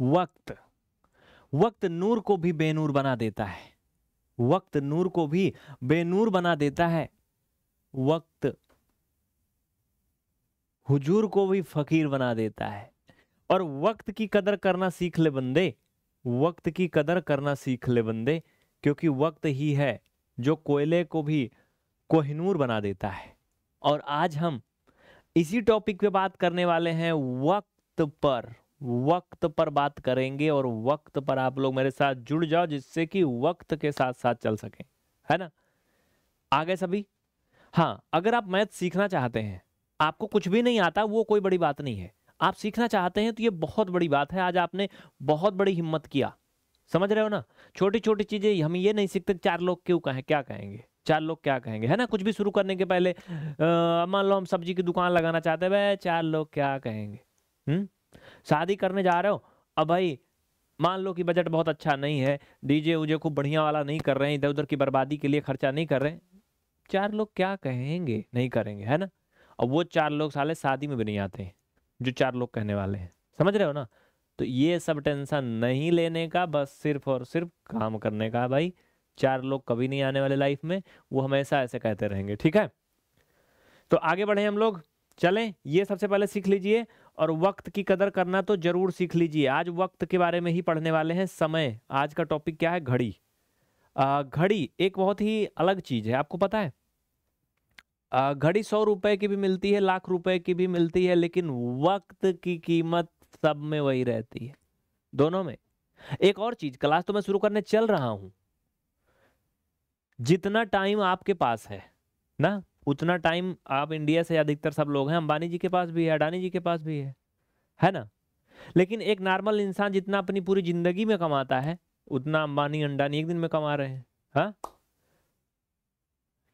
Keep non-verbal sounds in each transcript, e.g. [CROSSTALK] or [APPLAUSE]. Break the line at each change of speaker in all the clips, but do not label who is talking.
वक्त वक्त नूर को भी बेनूर बना देता है वक्त नूर को भी बेनूर बना देता है वक्त हुजूर को भी फकीर बना देता है और वक्त की कदर करना सीख ले बंदे वक्त की कदर करना सीख ले बंदे क्योंकि वक्त ही है जो कोयले को भी कोहिनूर बना देता है और आज हम इसी टॉपिक पे बात करने वाले हैं वक्त पर वक्त पर बात करेंगे और वक्त पर आप लोग मेरे साथ जुड़ जाओ जिससे कि वक्त के साथ साथ चल सके है ना आगे सभी हाँ अगर आप मैथ सीखना चाहते हैं आपको कुछ भी नहीं आता वो कोई बड़ी बात नहीं है आप सीखना चाहते हैं तो ये बहुत बड़ी बात है आज आपने बहुत बड़ी हिम्मत किया समझ रहे हो ना छोटी छोटी चीज़ें हम ये नहीं सीखते चार लोग क्यों कहें क्या कहेंगे चार लोग क्या कहेंगे है ना कुछ भी शुरू करने के पहले मान लो हम सब्जी की दुकान लगाना चाहते हैं चार लोग क्या कहेंगे हुँ? हम्म? शादी करने जा रहे हो अब भाई मान लो कि बजट बहुत अच्छा नहीं है डीजे उजे खूब बढ़िया वाला नहीं कर रहे हैं इधर उधर की बर्बादी के लिए खर्चा नहीं कर रहे चार लोग क्या कहेंगे नहीं करेंगे है ना अब वो चार लोग साले शादी में भी नहीं आते हैं जो चार लोग कहने वाले हैं समझ रहे हो ना तो ये सब टेंशन नहीं लेने का बस सिर्फ और सिर्फ काम करने का भाई चार लोग कभी नहीं आने वाले लाइफ में वो हमेशा ऐसे कहते रहेंगे ठीक है तो आगे बढ़े हम लोग चलें ये सबसे पहले सीख लीजिए और वक्त की कदर करना तो ज़रूर सीख लीजिए आज वक्त के बारे में ही पढ़ने वाले हैं समय आज का टॉपिक क्या है घड़ी घड़ी एक बहुत ही अलग चीज़ है आपको पता है घड़ी सौ रुपए की भी मिलती है लाख रुपए की भी मिलती है लेकिन वक्त की कीमत सब में वही रहती है दोनों में एक और चीज़ क्लास तो मैं शुरू करने चल रहा हूं जितना टाइम आपके पास है ना उतना टाइम आप इंडिया से अधिकतर सब लोग हैं अंबानी जी के पास भी है अडानी जी के पास भी है है ना लेकिन एक नॉर्मल इंसान जितना अपनी पूरी ज़िंदगी में कमाता है उतना अंबानी अंडानी एक दिन में कमा रहे हैं हा?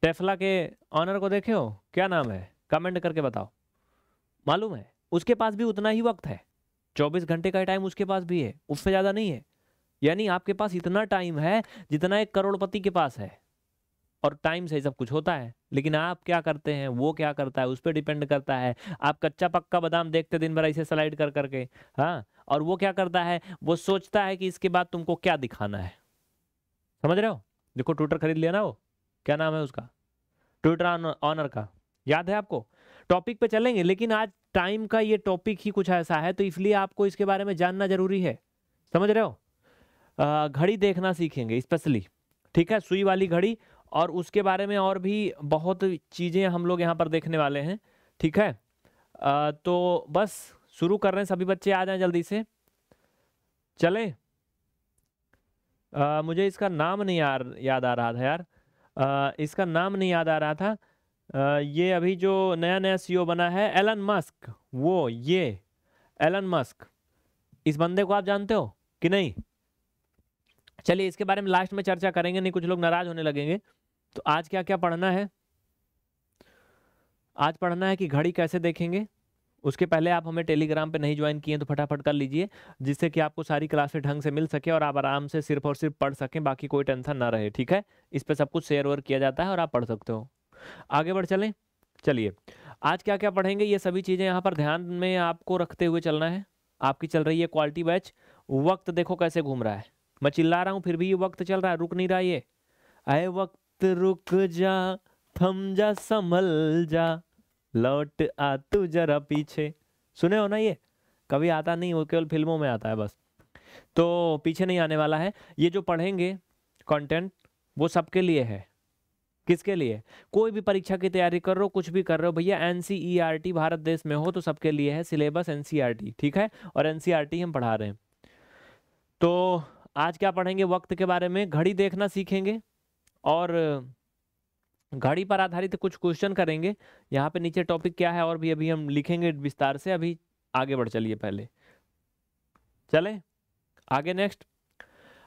टेफला के ऑनर को देखे हो क्या नाम है कमेंट करके बताओ मालूम है उसके पास भी उतना ही वक्त है चौबीस घंटे का टाइम उसके पास भी है उससे ज़्यादा नहीं है यानी आपके पास इतना टाइम है जितना एक करोड़पति के पास है और टाइम से सब कुछ होता है लेकिन आप क्या करते हैं वो क्या करता है उस पर डिपेंड करता है आप कच्चा पक्का बादाम देखते दिन भर ऐसे स्लाइड कर करके हाँ और वो क्या करता है वो सोचता है कि इसके बाद तुमको क्या दिखाना है समझ रहे हो देखो ट्विटर खरीद लिया ना वो क्या नाम है उसका ट्विटर ऑनर का याद है आपको टॉपिक पे चलेंगे लेकिन आज टाइम का ये टॉपिक ही कुछ ऐसा है तो इसलिए आपको इसके बारे में जानना जरूरी है समझ रहे हो घड़ी देखना सीखेंगे स्पेशली ठीक है सुई वाली घड़ी और उसके बारे में और भी बहुत चीज़ें हम लोग यहाँ पर देखने वाले हैं ठीक है आ, तो बस शुरू कर रहे हैं सभी बच्चे आ जाएं जल्दी से चलें आ, मुझे इसका नाम नहीं यार याद आ रहा था यार आ, इसका नाम नहीं याद आ रहा था आ, ये अभी जो नया नया सीईओ e बना है एलन मस्क वो ये एलन मस्क इस बंदे को आप जानते हो कि नहीं चलिए इसके बारे में लास्ट में चर्चा करेंगे नहीं कुछ लोग नाराज होने लगेंगे तो आज क्या क्या पढ़ना है आज पढ़ना है कि घड़ी कैसे देखेंगे उसके पहले आप हमें टेलीग्राम पे नहीं ज्वाइन किए तो फटाफट कर लीजिए जिससे कि आपको सारी क्लासेस ढंग से मिल सके और आप आराम से सिर्फ और सिर्फ पढ़ सकें बाकी कोई टेंशन ना रहे ठीक है इस पर सब कुछ शेयर वेयर किया जाता है और आप पढ़ सकते हो आगे बढ़ चलें चलिए आज क्या क्या पढ़ेंगे ये सभी चीज़ें यहाँ पर ध्यान में आपको रखते हुए चलना है आपकी चल रही है क्वालिटी बैच वक्त देखो कैसे घूम रहा है मैं चिल्ला रहा हूँ फिर भी ये वक्त चल रहा है रुक नहीं रहा ये आए वक्त रुक जा थम जा संभल जा लौट आ तू जरा पीछे सुने हो ना ये कभी आता नहीं वो केवल फिल्मों में आता है बस तो पीछे नहीं आने वाला है ये जो पढ़ेंगे कंटेंट वो सबके लिए है किसके लिए कोई भी परीक्षा की तैयारी कर रहे हो कुछ भी कर रहे हो भैया एन e भारत देश में हो तो सबके लिए है सिलेबस एन e ठीक है और एन e हम पढ़ा रहे हैं तो आज क्या पढ़ेंगे वक्त के बारे में घड़ी देखना सीखेंगे और घड़ी पर आधारित कुछ क्वेश्चन करेंगे यहाँ पे नीचे टॉपिक क्या है और भी अभी हम लिखेंगे विस्तार से अभी आगे बढ़ चलिए पहले चले आगे नेक्स्ट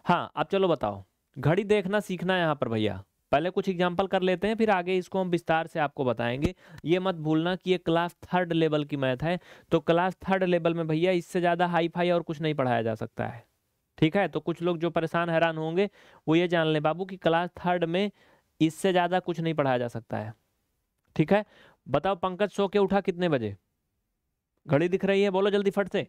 हाँ अब चलो बताओ घड़ी देखना सीखना है यहाँ पर भैया पहले कुछ एग्जाम्पल कर लेते हैं फिर आगे इसको हम विस्तार से आपको बताएंगे ये मत भूलना कि ये क्लास थर्ड लेवल की मैथ है तो क्लास थर्ड लेवल में भैया इससे ज़्यादा हाई फाई और कुछ नहीं पढ़ाया जा सकता है ठीक है तो कुछ लोग जो परेशान हैरान होंगे वो ये जान लें बाबू कि क्लास थर्ड में इससे ज़्यादा कुछ नहीं पढ़ाया जा सकता है ठीक है बताओ पंकज सो के उठा कितने बजे घड़ी दिख रही है बोलो जल्दी फट से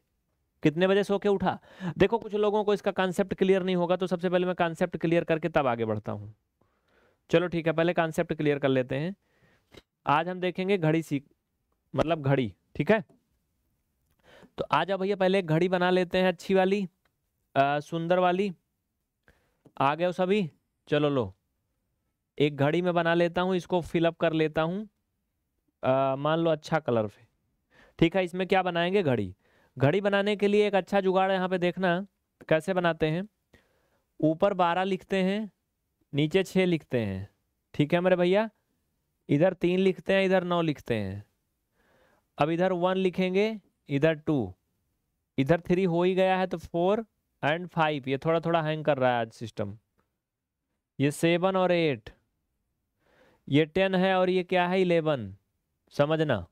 कितने बजे सो के उठा देखो कुछ लोगों को इसका कॉन्सेप्ट क्लियर नहीं होगा तो सबसे पहले मैं कॉन्सेप्ट क्लियर करके तब आगे बढ़ता हूँ चलो ठीक है पहले कॉन्सेप्ट क्लियर कर लेते हैं आज हम देखेंगे घड़ी सीख मतलब घड़ी ठीक है तो आज भैया पहले घड़ी बना लेते हैं अच्छी वाली आ, सुंदर वाली आ गए हो सभी चलो लो एक घड़ी में बना लेता हूँ इसको फिलअप कर लेता हूँ मान लो अच्छा कलर पे ठीक है इसमें क्या बनाएंगे घड़ी घड़ी बनाने के लिए एक अच्छा जुगाड़ यहाँ पे देखना कैसे बनाते हैं ऊपर बारह लिखते हैं नीचे छः लिखते हैं ठीक है मेरे भैया इधर तीन लिखते हैं इधर नौ लिखते हैं अब इधर वन लिखेंगे इधर टू इधर थ्री हो ही गया है तो फोर एंड फाइव ये थोड़ा थोड़ा हैंग कर रहा है आज सिस्टम ये सेवन और एट ये टेन है और ये क्या है इलेवन समझना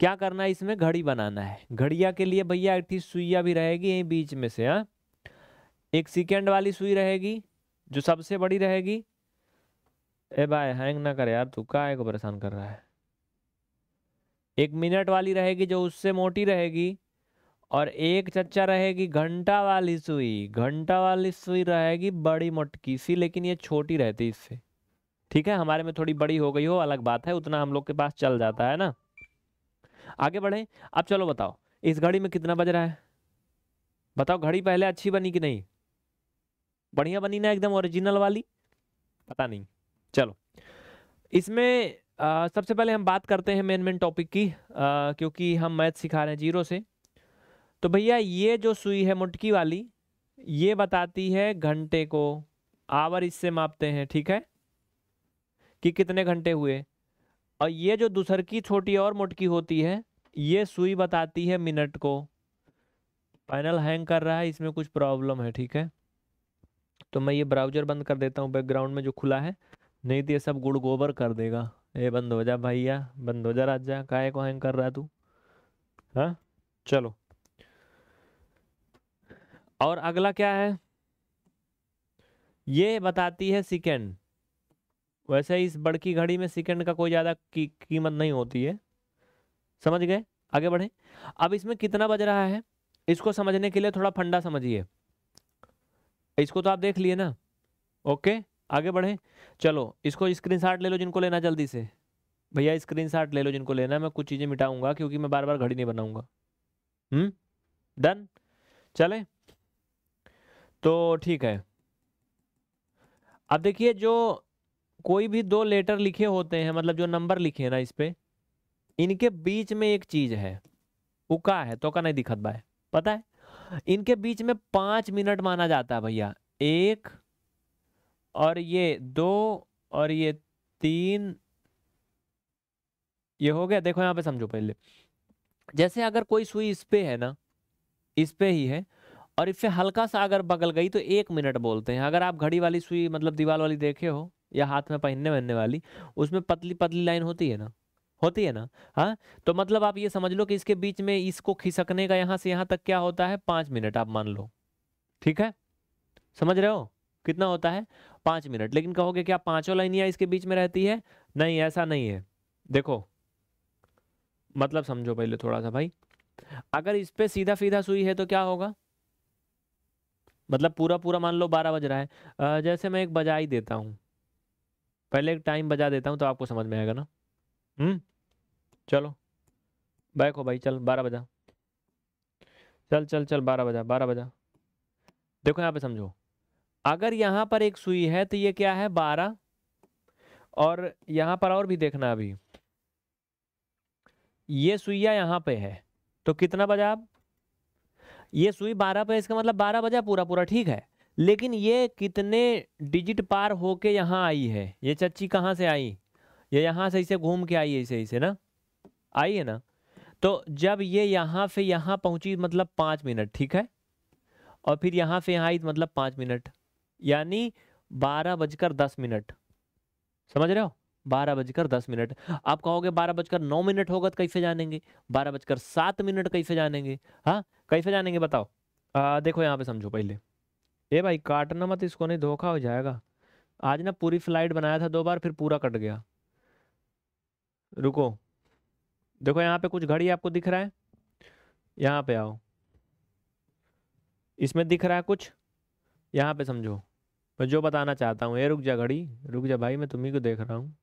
क्या करना है इसमें घड़ी बनाना है घड़िया के लिए भैया एक थी सुइया भी रहेगी यहीं बीच में से हाँ एक सेकेंड वाली सुई रहेगी जो सबसे बड़ी रहेगी ए भाई हैंग ना कर यार तू का को परेशान कर रहा है एक मिनट वाली रहेगी जो उससे मोटी रहेगी और एक चर्चा रहेगी घंटा वाली सुई घंटा वाली सुई रहेगी बड़ी मोटकी सी लेकिन ये छोटी रहती इससे ठीक है हमारे में थोड़ी बड़ी हो गई हो अलग बात है उतना हम लोग के पास चल जाता है ना आगे बढ़े अब चलो बताओ इस घड़ी में कितना बज रहा है बताओ घड़ी पहले अच्छी बनी कि नहीं बढ़िया बनी ना एकदम ओरिजिनल वाली पता नहीं चलो इसमें आ, सबसे पहले हम बात करते हैं मेन मेन टॉपिक की आ, क्योंकि हम मैथ सिखा रहे हैं जीरो से तो भैया ये जो सुई है मुटकी वाली ये बताती है घंटे को आवर इससे मापते हैं ठीक है कि कितने घंटे हुए और ये जो दूसर की छोटी और मुटकी होती है ये सुई बताती है मिनट को पैनल हैंग कर रहा है इसमें कुछ प्रॉब्लम है ठीक है तो मैं ये ब्राउजर बंद कर देता हूँ बैकग्राउंड में जो खुला है नहीं तो ये सब गुड़ गोबर कर देगा ये बंद हो जा भैया बंद हो जा राजा काय को हैंग कर रहा है तू हाँ चलो और अगला क्या है ये बताती है सेकेंड वैसे इस बड़की घड़ी में सेकेंड का कोई ज़्यादा की, कीमत नहीं होती है समझ गए आगे बढ़े अब इसमें कितना बज रहा है इसको समझने के लिए थोड़ा फंडा समझिए इसको तो आप देख लिए ना ओके आगे बढ़े चलो इसको स्क्रीनशॉट ले लो जिनको लेना जल्दी से भैया स्क्रीनशॉट ले लो जिनको लेना मैं कुछ चीज़ें मिटाऊंगा क्योंकि मैं बार बार घड़ी नहीं बनाऊंगा हम्म डन चले तो ठीक है अब देखिए जो कोई भी दो लेटर लिखे होते हैं मतलब जो नंबर लिखे हैं ना इस पर इनके बीच में एक चीज है उका है तो का नहीं दिखत बा पता है इनके बीच में पांच मिनट माना जाता है भैया एक और ये दो और ये तीन ये हो गया देखो यहां पे समझो पहले जैसे अगर कोई सुई इस पे है ना इस पे ही है और इससे हल्का सा अगर बगल गई तो एक मिनट बोलते हैं अगर आप घड़ी वाली सुई मतलब दीवार वाली देखे हो या हाथ में पहनने वहनने वाली उसमें पतली पतली लाइन होती है ना होती है ना हाँ तो मतलब आप ये समझ लो कि इसके बीच में इसको खिसकने का यहाँ से यहाँ तक क्या होता है पाँच मिनट आप मान लो ठीक है समझ रहे हो कितना होता है पाँच मिनट लेकिन कहोगे क्या पाँचों लाइनियाँ इसके बीच में रहती है नहीं ऐसा नहीं है देखो मतलब समझो पहले थोड़ा सा भाई अगर इस पर सीधा सीधा सुई है तो क्या होगा मतलब पूरा पूरा मान लो बारह बज रहा है जैसे मैं एक बजा ही देता हूँ पहले एक टाइम बजा देता हूँ तो आपको समझ में आएगा ना हम्म चलो बैक हो भाई चल बारह बजा चल चल चल बारह बजा बारह बजा देखो यहाँ पे समझो अगर यहाँ पर एक सुई है तो ये क्या है बारह और यहाँ पर और भी देखना अभी ये सुइया यहाँ पे है तो कितना बजा आप ये सुई बारह पे इसका मतलब बारह बजा पूरा पूरा ठीक है लेकिन ये कितने डिजिट पार होके यहाँ आई है ये चच्ची कहाँ से आई ये यहाँ से इसे घूम के आई है इसे इसे ना आई है ना तो जब ये यहाँ से यहाँ पहुँची मतलब पाँच मिनट ठीक है और फिर यहाँ से यहाँ आई तो मतलब पाँच मिनट यानी बारह बजकर दस मिनट समझ रहे हो बारह बजकर दस मिनट आप कहोगे बारह बजकर नौ मिनट होगा तो कैसे जानेंगे बारह बजकर सात मिनट कैसे जानेंगे हाँ कैसे जानेंगे बताओ आ, देखो यहाँ पे समझो पहले ए भाई काटना मत इसको नहीं धोखा हो जाएगा आज ना पूरी फ्लाइट बनाया था दो बार फिर पूरा कट गया रुको देखो यहाँ पे कुछ घड़ी आपको दिख रहा है यहाँ पे आओ इसमें दिख रहा है कुछ यहाँ पे समझो मैं जो बताना चाहता हूँ ये रुक जा घड़ी रुक जा भाई मैं तुम्ही को देख रहा हूँ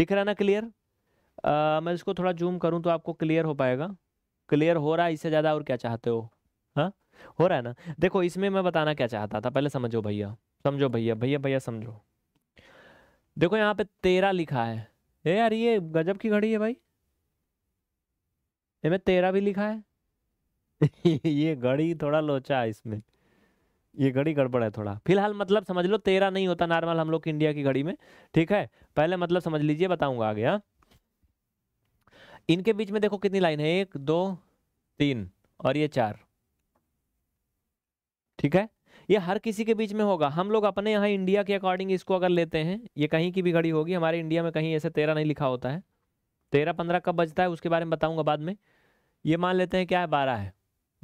दिख रहा ना क्लियर मैं इसको थोड़ा जूम करूँ तो आपको क्लियर हो पाएगा क्लियर हो रहा है इससे ज़्यादा और क्या चाहते हो हाँ हो रहा है ना देखो इसमें मैं बताना क्या चाहता था पहले समझो भैया समझो भैया भैया भैया समझो देखो यहाँ पे तेरह लिखा है ए यार ये गजब की घड़ी है भाई इसमें तेरह भी लिखा है [LAUGHS] ये घड़ी थोड़ा लोचा है इसमें ये घड़ी गड़बड़ है थोड़ा फिलहाल मतलब समझ लो तेरह नहीं होता नॉर्मल हम लोग की इंडिया की घड़ी में ठीक है पहले मतलब समझ लीजिए बताऊंगा आगे हाँ इनके बीच में देखो कितनी लाइन है एक दो तीन और ये चार ठीक है ये हर किसी के बीच में होगा हम लोग अपने यहाँ इंडिया के अकॉर्डिंग इसको अगर लेते हैं ये कहीं की भी घड़ी होगी हमारे इंडिया में कहीं ऐसे तेरह नहीं लिखा होता है तेरह पंद्रह कब बजता है उसके बारे में बताऊंगा बाद में ये मान लेते हैं क्या है बारह है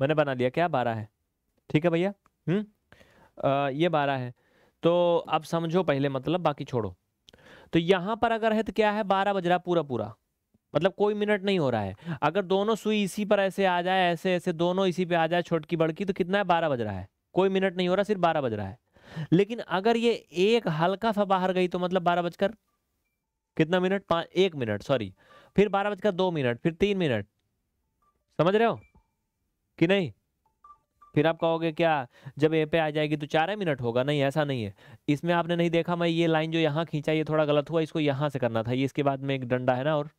मैंने बना लिया क्या बारह है ठीक है भैया हम्म ये बारह है तो अब समझो पहले मतलब बाकी छोड़ो तो यहाँ पर अगर है तो क्या है बारह बज रहा पूरा पूरा मतलब कोई मिनट नहीं हो रहा है अगर दोनों सुई इसी पर ऐसे आ जाए ऐसे ऐसे दोनों इसी पे आ जाए छोटकी बड़की तो कितना है बारह बज रहा है कोई मिनट नहीं हो रहा सिर्फ बारह बज रहा है लेकिन अगर ये एक हल्का सा बाहर गई तो मतलब बारह बजकर कितना मिनट पाँच एक मिनट सॉरी फिर बारह बजकर दो मिनट फिर तीन मिनट समझ रहे हो कि नहीं फिर आप कहोगे क्या जब ए पे आ जाएगी तो चार मिनट होगा नहीं ऐसा नहीं है इसमें आपने नहीं देखा मैं ये लाइन जो यहाँ खींचा ये थोड़ा गलत हुआ इसको यहाँ से करना था ये इसके बाद में एक डंडा है ना और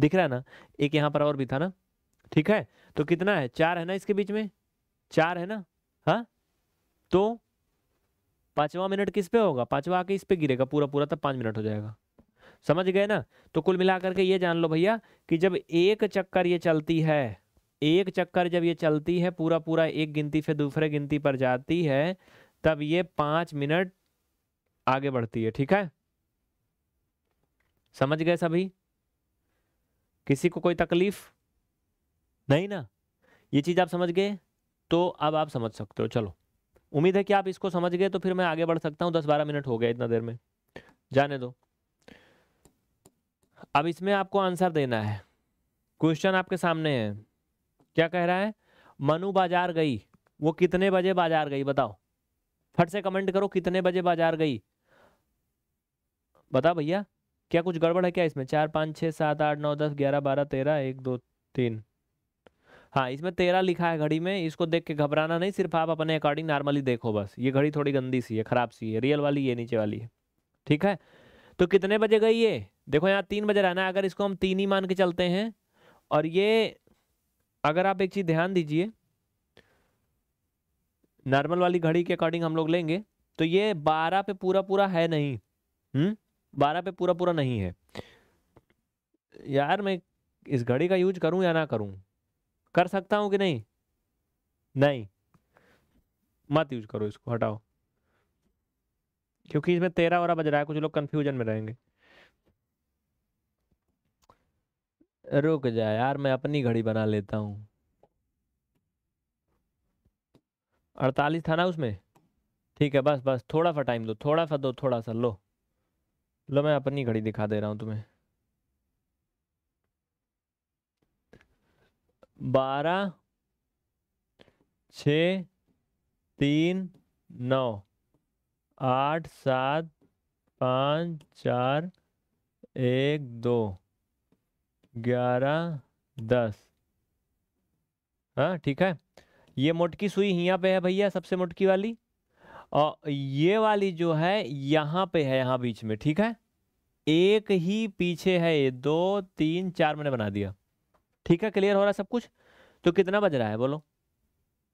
दिख रहा है ना एक यहाँ पर और भी था ना ठीक है तो कितना है चार है ना इसके बीच में चार है ना हाँ तो पांचवा मिनट किस पे होगा पांचवा आके इस पे गिरेगा पूरा पूरा तब पांच मिनट हो जाएगा समझ गए ना तो कुल मिलाकर के ये जान लो भैया कि जब एक चक्कर ये चलती है एक चक्कर जब ये चलती है पूरा पूरा एक गिनती से दूसरे गिनती पर जाती है तब ये पांच मिनट आगे बढ़ती है ठीक है समझ गए सभी किसी को कोई तकलीफ नहीं ना ये चीज़ आप समझ गए तो अब आप समझ सकते हो चलो उम्मीद है कि आप इसको समझ गए तो फिर मैं आगे बढ़ सकता हूँ दस बारह मिनट हो गया इतना देर में जाने दो अब इसमें आपको आंसर देना है क्वेश्चन आपके सामने है क्या कह रहा है मनु बाजार गई वो कितने बजे बाजार गई बताओ फट से कमेंट करो कितने बजे बाजार गई बता भैया क्या कुछ गड़बड़ है क्या इसमें चार पाँच छः सात आठ नौ दस ग्यारह बारह तेरह एक दो तीन हाँ इसमें तेरह लिखा है घड़ी में इसको देख के घबराना नहीं सिर्फ आप अपने अकॉर्डिंग नॉर्मली देखो बस ये घड़ी थोड़ी गंदी सी है ख़राब सी है रियल वाली ये नीचे वाली है ठीक है तो कितने बजे गई ये देखो यहाँ तीन बजे रहना अगर इसको हम तीन ही मान के चलते हैं और ये अगर आप एक चीज़ ध्यान दीजिए नॉर्मल वाली घड़ी के अकॉर्डिंग हम लोग लेंगे तो ये बारह पे पूरा पूरा है नहीं हम्म बारह पे पूरा पूरा नहीं है यार मैं इस घड़ी का यूज करूं या ना करूं कर सकता हूं कि नहीं नहीं मत यूज करो इसको हटाओ क्योंकि इसमें तेरह वरा बज रहा है कुछ लोग कंफ्यूजन में रहेंगे रुक जाए यार मैं अपनी घड़ी बना लेता हूँ अड़तालीस था ना उसमें ठीक है बस बस थोड़ा सा टाइम दो थोड़ा सा दो थोड़ा सा लो लो मैं अपनी घड़ी दिखा दे रहा हूँ तुम्हें बारह छ तीन नौ आठ सात पाँच चार एक दो ग्यारह दस हाँ ठीक है ये मोटकी सुई यहाँ पे है भैया सबसे मोटकी वाली और ये वाली जो है यहाँ पे है यहाँ बीच में ठीक है एक ही पीछे है ये दो तीन चार मैंने बना दिया ठीक है क्लियर हो रहा है सब कुछ तो कितना बज रहा है बोलो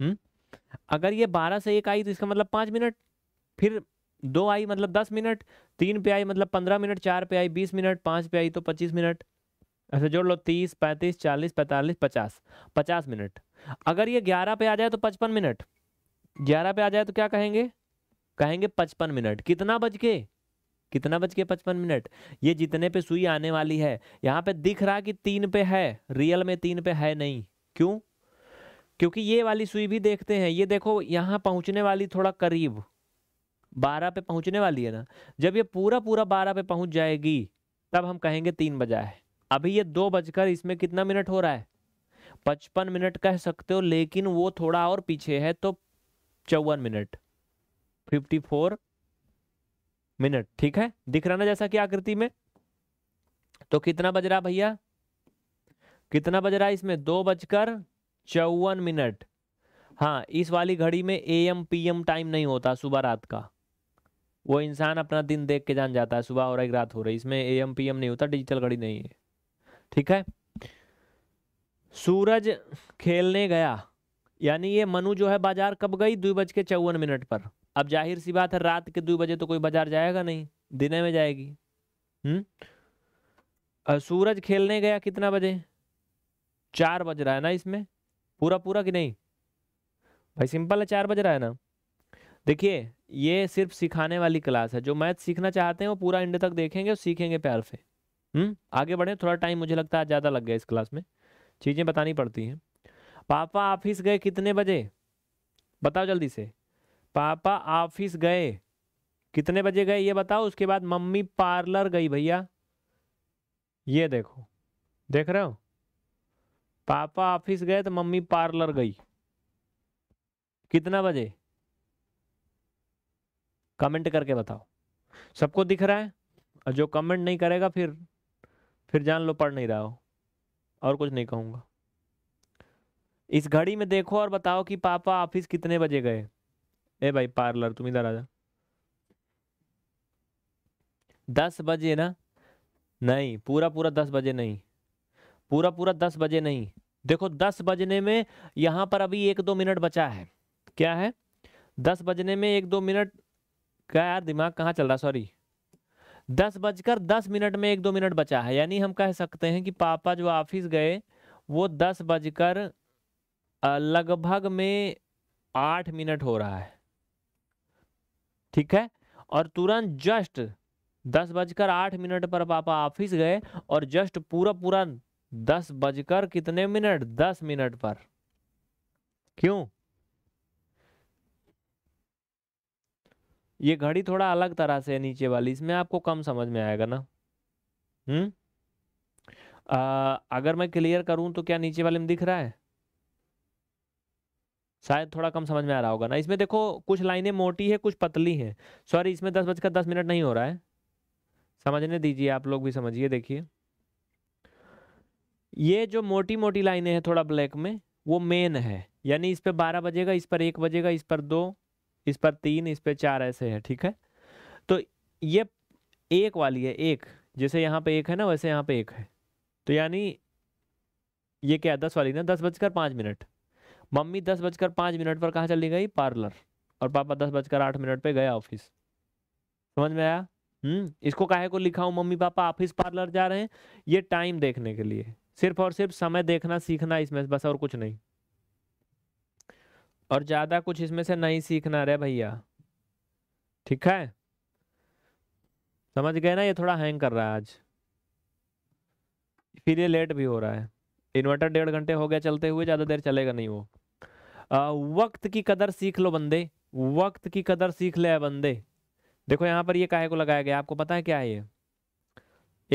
हम्म अगर ये बारह से एक आई तो इसका मतलब पाँच मिनट फिर दो आई मतलब दस मिनट तीन पे आई मतलब पंद्रह मिनट चार पे आई बीस मिनट पाँच पे आई तो पच्चीस मिनट ऐसे अच्छा, जोड़ लो तीस पैंतीस चालीस पैंतालीस पचास पचास मिनट अगर ये ग्यारह पे आ जाए तो पचपन मिनट ग्यारह पे आ जाए तो क्या कहेंगे कहेंगे पचपन मिनट कितना बज के कितना बज गया पचपन मिनट ये जितने पे सुई आने वाली है यहाँ पे दिख रहा कि तीन पे है रियल में तीन पे है नहीं क्यों क्योंकि ये वाली सुई भी देखते हैं ये देखो यहाँ पहुँचने वाली थोड़ा करीब बारह पे पहुँचने वाली है ना जब ये पूरा पूरा बारह पे पहुँच जाएगी तब हम कहेंगे तीन बजा है अभी ये दो बजकर इसमें कितना मिनट हो रहा है पचपन मिनट कह सकते हो लेकिन वो थोड़ा और पीछे है तो चौवन मिनट फिफ्टी फोर मिनट ठीक है दिख रहा ना जैसा कि आकृति में तो कितना बज रहा भैया कितना बज रहा है इसमें दो बजकर चौवन मिनट हाँ इस वाली घड़ी में A M P M time नहीं होता सुबह रात का वो इंसान अपना दिन देख के जान जाता है सुबह हो एक रात हो रही इसमें ए एम पी एम नहीं होता डिजिटल घड़ी नहीं है ठीक है सूरज खेलने गया यानी ये मनु जो है बाजार कब गई दो बज के चौवन मिनट पर अब जाहिर सी बात है रात के दो बजे तो कोई बाजार जाएगा नहीं दिन में जाएगी हम्म सूरज खेलने गया कितना बजे चार बज रहा है ना इसमें पूरा पूरा कि नहीं भाई सिंपल है चार बज रहा है ना देखिए ये सिर्फ सिखाने वाली क्लास है जो मैथ सीखना चाहते हैं वो पूरा इंड तक देखेंगे और सीखेंगे प्यार से हम्म आगे बढ़े थोड़ा टाइम मुझे लगता है ज़्यादा लग गया इस क्लास में चीज़ें बतानी पड़ती हैं पापा ऑफिस गए कितने बजे बताओ जल्दी से पापा ऑफिस गए कितने बजे गए ये बताओ उसके बाद मम्मी पार्लर गई भैया ये देखो देख रहे हो पापा ऑफिस गए तो मम्मी पार्लर गई कितना बजे कमेंट करके बताओ सबको दिख रहा है और जो कमेंट नहीं करेगा फिर फिर जान लो पढ़ नहीं रहा हो और कुछ नहीं कहूँगा इस घड़ी में देखो और बताओ कि पापा ऑफिस कितने बजे गए ए भाई पार्लर तुम इधर आ जा दस बजे ना नहीं पूरा पूरा दस बजे नहीं पूरा पूरा दस बजे नहीं देखो दस बजने में यहाँ पर अभी एक दो मिनट बचा है क्या है दस बजने में एक दो मिनट क्या यार दिमाग कहाँ चल रहा सॉरी दस बजकर दस मिनट में एक दो मिनट बचा है यानी हम कह सकते हैं कि पापा जो ऑफिस गए वो दस बजकर लगभग में आठ मिनट हो रहा है ठीक है और तुरंत जस्ट दस बजकर आठ मिनट पर पापा ऑफिस गए और जस्ट पूरा पूरा दस बजकर कितने मिनट दस मिनट पर क्यों ये घड़ी थोड़ा अलग तरह से है नीचे वाली इसमें आपको कम समझ में आएगा ना हम्म अगर मैं क्लियर करूं तो क्या नीचे वाले में दिख रहा है शायद थोड़ा कम समझ में आ रहा होगा ना इसमें देखो कुछ लाइनें मोटी है कुछ पतली हैं सॉरी इसमें दस बजकर दस मिनट नहीं हो रहा है समझने दीजिए आप लोग भी समझिए देखिए ये जो मोटी मोटी लाइनें हैं थोड़ा ब्लैक में वो मेन है यानी इस पर बारह बजेगा इस पर एक बजेगा इस पर दो इस पर तीन इस पर चार ऐसे है ठीक है तो ये एक वाली है एक जैसे यहाँ पे एक है ना वैसे यहाँ पे एक है तो यानी ये क्या दस वाली ना दस बजकर पाँच मिनट मम्मी दस बजकर पाँच मिनट पर कहाँ चली गई पार्लर और पापा दस बजकर आठ मिनट पर गया ऑफिस समझ में आया हम्म इसको काहे को लिखा हूँ मम्मी पापा ऑफिस पार्लर जा रहे हैं ये टाइम देखने के लिए सिर्फ और सिर्फ समय देखना सीखना इसमें बस और कुछ नहीं और ज़्यादा कुछ इसमें से नहीं सीखना रे भैया ठीक है समझ गए ना ये थोड़ा हैंग कर रहा है आज फिर ये लेट भी हो रहा है इन्वर्टर डेढ़ घंटे हो गया चलते हुए ज़्यादा देर चलेगा नहीं वो आ, वक्त की कदर सीख लो बंदे वक्त की कदर सीख ले बंदे देखो यहाँ पर ये काहे को लगाया गया आपको पता है क्या है ये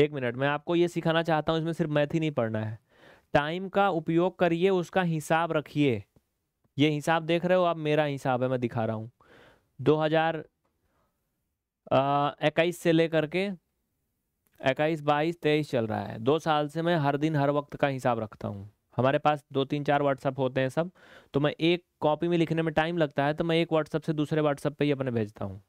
एक मिनट मैं आपको ये सिखाना चाहता हूँ इसमें सिर्फ मैथ ही नहीं पढ़ना है टाइम का उपयोग करिए उसका हिसाब रखिए ये हिसाब देख रहे हो आप मेरा हिसाब है मैं दिखा रहा हूँ दो हजार इक्कीस से लेकर के इक्कीस बाईस तेईस चल रहा है दो साल से मैं हर दिन हर वक्त का हिसाब रखता हूँ हमारे पास दो तीन चार व्हाट्सअप होते हैं सब तो मैं एक कॉपी में लिखने में टाइम लगता है तो मैं एक व्हाट्सअप से दूसरे व्हाट्सअप पे ही अपने भेजता हूँ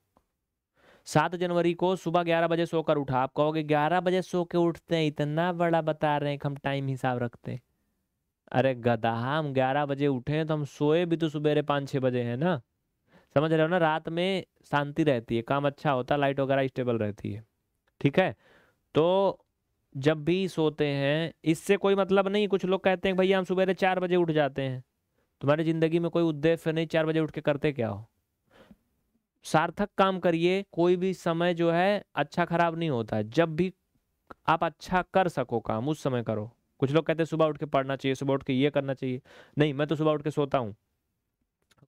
सात जनवरी को सुबह ग्यारह बजे सोकर उठा आप कहोगे ग्यारह बजे सो के उठते हैं इतना बड़ा बता रहे हैं कि हम टाइम हिसाब रखते हैं अरे गधा हम ग्यारह बजे उठे हैं तो हम सोए भी तो सवेरे पाँच छः बजे हैं ना समझ रहे हो ना रात में शांति रहती है काम अच्छा होता है लाइट वगैरह स्टेबल रहती है ठीक है तो जब भी सोते हैं इससे कोई मतलब नहीं कुछ लोग कहते हैं भैया हम सुबह चार बजे उठ जाते हैं तुम्हारी ज़िंदगी में कोई उद्देश्य नहीं चार बजे उठ के करते क्या हो सार्थक काम करिए कोई भी समय जो है अच्छा खराब नहीं होता है जब भी आप अच्छा कर सको काम उस समय करो कुछ लोग कहते हैं सुबह उठ के पढ़ना चाहिए सुबह उठ के ये करना चाहिए नहीं मैं तो सुबह उठ के सोता हूँ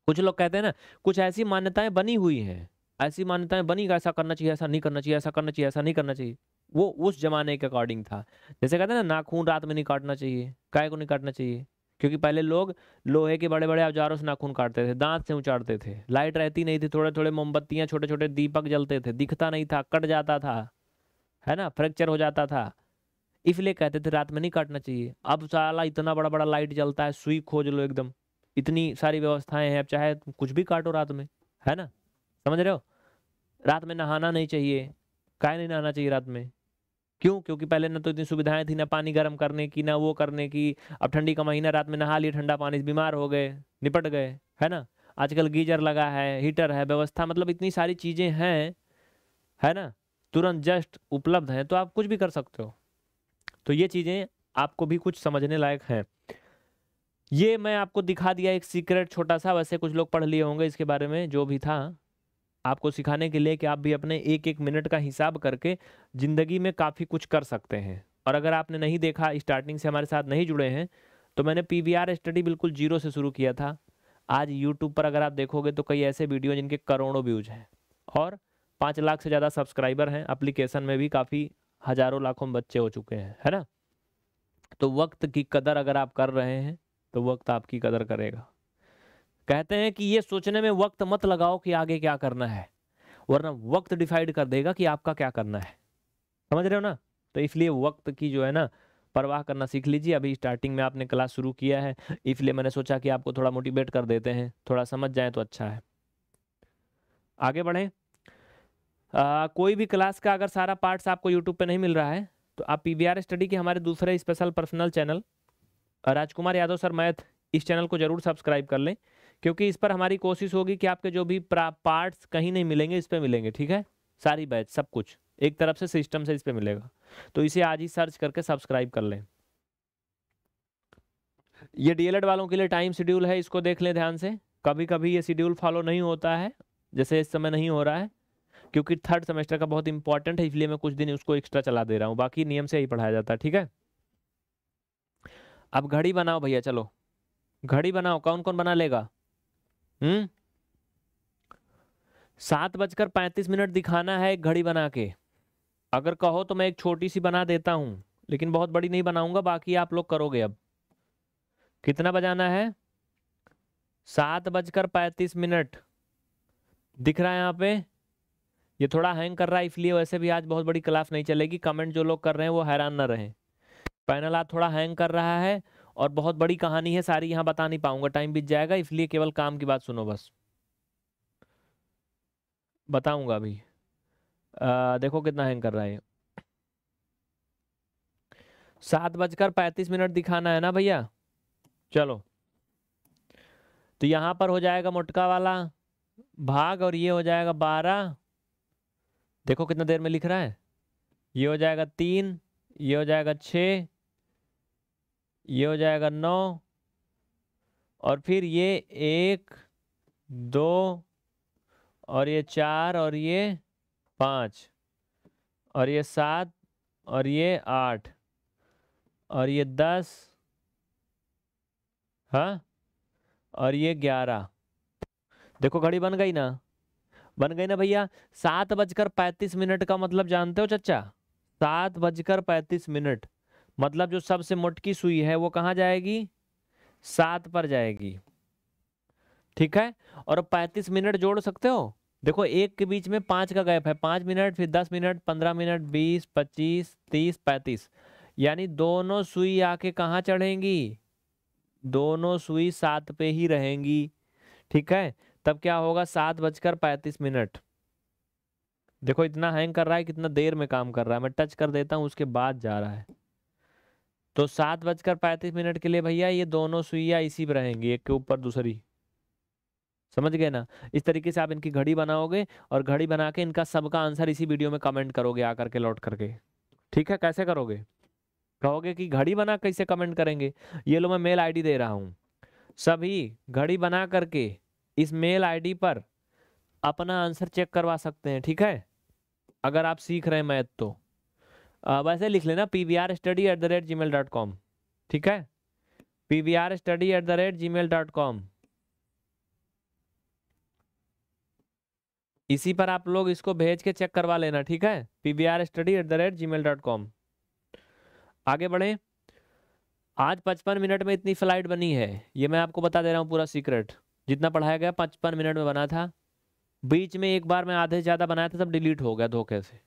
कुछ लोग कहते हैं ना कुछ ऐसी मान्यताएं बनी हुई हैं ऐसी मान्यताएं बनी ऐसा करना चाहिए ऐसा नहीं करना चाहिए ऐसा करना चाहिए ऐसा नहीं करना चाहिए वो उस जमाने के अकॉर्डिंग था जैसे कहते हैं ना नाखून रात में नहीं काटना चाहिए काय को नहीं काटना चाहिए क्योंकि पहले लोग लोहे के बड़े बड़े औजारों से नाखून काटते थे दांत से उचाड़ते थे लाइट रहती नहीं थी थोड़े थोड़े मोमबत्तियाँ छोटे छोटे दीपक जलते थे दिखता नहीं था कट जाता था है ना फ्रैक्चर हो जाता था इसलिए कहते थे रात में नहीं काटना चाहिए अब साला इतना बड़ा बड़ा लाइट जलता है सुई खोज लो एकदम इतनी सारी व्यवस्थाएं हैं अब चाहे कुछ भी काटो रात में है ना समझ रहे हो रात में नहाना नहीं चाहिए काय नहीं नहाना चाहिए रात में क्यों क्योंकि पहले ना तो इतनी सुविधाएं थी ना पानी गर्म करने की ना वो करने की अब ठंडी का महीना रात में नहा लिए ठंडा पानी बीमार हो गए निपट गए है ना आजकल गीजर लगा है हीटर है व्यवस्था मतलब इतनी सारी चीज़ें हैं है ना तुरंत जस्ट उपलब्ध हैं तो आप कुछ भी कर सकते हो तो ये चीज़ें आपको भी कुछ समझने लायक हैं ये मैं आपको दिखा दिया एक सीक्रेट छोटा सा वैसे कुछ लोग पढ़ लिए होंगे इसके बारे में जो भी था आपको सिखाने के लिए कि आप भी अपने एक एक मिनट का हिसाब करके ज़िंदगी में काफ़ी कुछ कर सकते हैं और अगर आपने नहीं देखा स्टार्टिंग से हमारे साथ नहीं जुड़े हैं तो मैंने पी स्टडी बिल्कुल जीरो से शुरू किया था आज यूट्यूब पर अगर आप देखोगे तो कई ऐसे वीडियो जिनके करोड़ों व्यूज हैं और पाँच लाख से ज़्यादा सब्सक्राइबर हैं अप्लीकेशन में भी काफ़ी हज़ारों लाखों बच्चे हो चुके हैं है ना तो वक्त की कदर अगर आप कर रहे हैं तो वक्त आपकी कदर करेगा कहते हैं कि ये सोचने में वक्त मत लगाओ कि आगे क्या करना है वरना वक्त डिसाइड कर देगा कि आपका क्या करना है समझ रहे हो ना तो इसलिए वक्त की जो है ना परवाह करना सीख लीजिए अभी स्टार्टिंग में आपने क्लास शुरू किया है इसलिए मैंने सोचा कि आपको थोड़ा मोटिवेट कर देते हैं थोड़ा समझ जाए तो अच्छा है आगे बढ़ें आ, कोई भी क्लास का अगर सारा पार्ट्स आपको यूट्यूब पे नहीं मिल रहा है तो आप पी स्टडी के हमारे दूसरे special personal channel Rajkumar Yadav sir math इस चैनल को जरूर सब्सक्राइब कर लें क्योंकि इस पर हमारी कोशिश होगी कि आपके जो भी पार्ट्स कहीं नहीं मिलेंगे इस पर मिलेंगे ठीक है सारी बैच सब कुछ एक तरफ से सिस्टम से इस पर मिलेगा तो इसे आज ही सर्च करके सब्सक्राइब कर लें ये डीएलएड वालों के लिए टाइम शेड्यूल है इसको देख लें ध्यान से कभी कभी ये शेड्यूल फॉलो नहीं होता है जैसे इस समय नहीं हो रहा है क्योंकि थर्ड सेमेस्टर का बहुत इंपॉर्टेंट है इसलिए मैं कुछ दिन उसको एक्स्ट्रा चला दे रहा हूँ बाकी नियम से ही पढ़ाया जाता है ठीक है अब घड़ी बनाओ भैया चलो घड़ी बनाओ कौन कौन बना लेगा हम्म सात बजकर पैंतीस मिनट दिखाना है एक घड़ी बना के अगर कहो तो मैं एक छोटी सी बना देता हूं लेकिन बहुत बड़ी नहीं बनाऊंगा बाकी आप लोग करोगे अब कितना बजाना है सात बजकर पैंतीस मिनट दिख रहा है यहाँ पे ये थोड़ा हैंग कर रहा है इसलिए वैसे भी आज बहुत बड़ी क्लास नहीं चलेगी कमेंट जो लोग कर रहे हैं वो हैरान ना रहे पैनल आज थोड़ा हैंग कर रहा है और बहुत बड़ी कहानी है सारी यहाँ बता नहीं पाऊंगा टाइम बीत जाएगा इसलिए केवल काम की बात सुनो बस बताऊंगा अभी देखो कितना हैंग कर रहा है सात बजकर पैंतीस मिनट दिखाना है ना भैया चलो तो यहाँ पर हो जाएगा मोटका वाला भाग और ये हो जाएगा बारह देखो कितना देर में लिख रहा है ये हो जाएगा तीन ये हो जाएगा छः ये हो जाएगा नौ और फिर ये एक दो और ये चार और ये पाँच और ये सात और ये आठ और ये दस हाँ और ये ग्यारह देखो घड़ी बन गई ना बन गई ना भैया सात बजकर पैंतीस मिनट का मतलब जानते हो चचा सात बजकर पैंतीस मिनट मतलब जो सबसे मोटकी सुई है वो कहाँ जाएगी सात पर जाएगी ठीक है और पैंतीस मिनट जोड़ सकते हो देखो एक के बीच में पांच का गैप है पांच मिनट फिर दस मिनट पंद्रह मिनट बीस पच्चीस तीस पैंतीस यानी दोनों सुई आके कहाँ चढ़ेंगी दोनों सुई सात पे ही रहेंगी ठीक है तब क्या होगा सात बजकर पैंतीस मिनट देखो इतना हैंग कर रहा है कितना देर में काम कर रहा है मैं टच कर देता हूँ उसके बाद जा रहा है तो सात बजकर पैंतीस मिनट के लिए भैया ये दोनों सुइया इसी पर रहेंगी एक के ऊपर दूसरी समझ गए ना इस तरीके से आप इनकी घड़ी बनाओगे और घड़ी बना के इनका सबका आंसर इसी वीडियो में कमेंट करोगे आकर के लौट करके ठीक है कैसे करोगे कहोगे कि घड़ी बना कैसे कमेंट करेंगे ये लो मैं मेल आईडी दे रहा हूँ सभी घड़ी बना करके इस मेल आईडी पर अपना आंसर चेक करवा सकते हैं ठीक है अगर आप सीख रहे हैं मैथ तो वैसे लिख लेना P V R study at the rate Gmail dot com ठीक है P V R study at the rate Gmail dot com इसी पर आप लोग इसको भेज के चेक करवा लेना ठीक है P V R study at the rate Gmail dot com आगे बढ़े आज पचपन मिनट में इतनी फ्लाइट बनी है ये मैं आपको बता दे रहा हूँ पूरा सीक्रेट जितना पढ़ाया गया पचपन मिनट में बना था बीच में एक बार मैं आधे से ज़्यादा बनाया था सब डिलीट हो गया धोखे से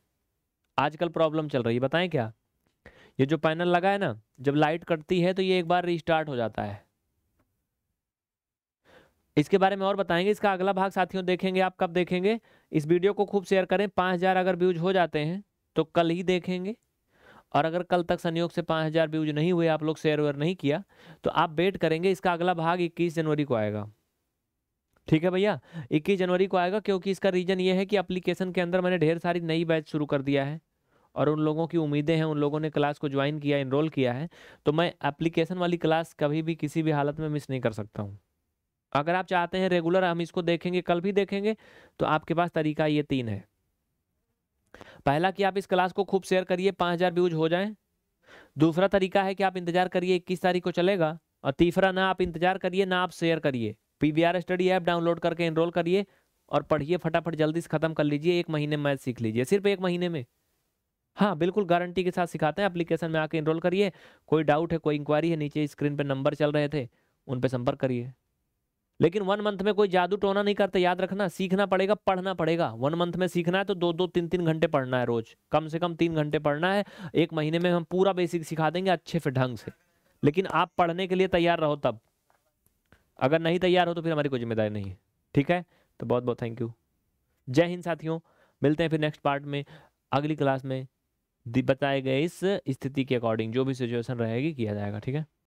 आजकल प्रॉब्लम चल रही है बताएं क्या ये जो पैनल लगा है ना जब लाइट कटती है तो ये एक बार रिस्टार्ट हो जाता है इसके बारे में और बताएंगे इसका अगला भाग साथियों देखेंगे आप कब देखेंगे इस वीडियो को खूब शेयर करें पाँच हज़ार अगर व्यूज हो जाते हैं तो कल ही देखेंगे और अगर कल तक संयोग से पाँच हज़ार व्यूज नहीं हुए आप लोग शेयर वेयर नहीं किया तो आप वेट करेंगे इसका अगला भाग इक्कीस जनवरी को आएगा ठीक है भैया 21 जनवरी को आएगा क्योंकि इसका रीज़न ये है कि एप्लीकेशन के अंदर मैंने ढेर सारी नई बैच शुरू कर दिया है और उन लोगों की उम्मीदें हैं उन लोगों ने क्लास को ज्वाइन किया इनरोल किया है तो मैं एप्लीकेशन वाली क्लास कभी भी किसी भी हालत में मिस नहीं कर सकता हूँ अगर आप चाहते हैं रेगुलर हम इसको देखेंगे कल भी देखेंगे तो आपके पास तरीका ये तीन है पहला कि आप इस क्लास को खूब शेयर करिए पाँच हज़ार व्यूज हो जाएं दूसरा तरीका है कि आप इंतजार करिए इक्कीस तारीख को चलेगा और तीसरा ना आप इंतजार करिए ना आप शेयर करिए P V R study app download करके इनरोल करिए और पढ़िए फटाफट जल्दी से ख़त्म कर लीजिए एक महीने में मैथ सीख लीजिए सिर्फ एक महीने में हाँ बिल्कुल गारंटी के साथ सिखाते हैं एप्लीकेशन में आके इनरोल करिए कोई डाउट है कोई इंक्वायरी है नीचे स्क्रीन पर नंबर चल रहे थे उन पर संपर्क करिए लेकिन वन मंथ में कोई जादू टोना नहीं करते याद रखना सीखना पड़ेगा पढ़ना पड़ेगा वन मंथ में सीखना है तो दो दो तीन तीन घंटे पढ़ना है रोज कम से कम तीन घंटे पढ़ना है एक महीने में हम पूरा बेसिक सिखा देंगे अच्छे फिर ढंग से लेकिन आप पढ़ने के लिए तैयार रहो तब अगर नहीं तैयार हो तो फिर हमारी कोई जिम्मेदारी नहीं है ठीक है तो बहुत बहुत थैंक यू जय हिंद साथियों मिलते हैं फिर नेक्स्ट पार्ट में अगली क्लास में बताए गए इस स्थिति के अकॉर्डिंग जो भी सिचुएशन रहेगी किया जाएगा ठीक है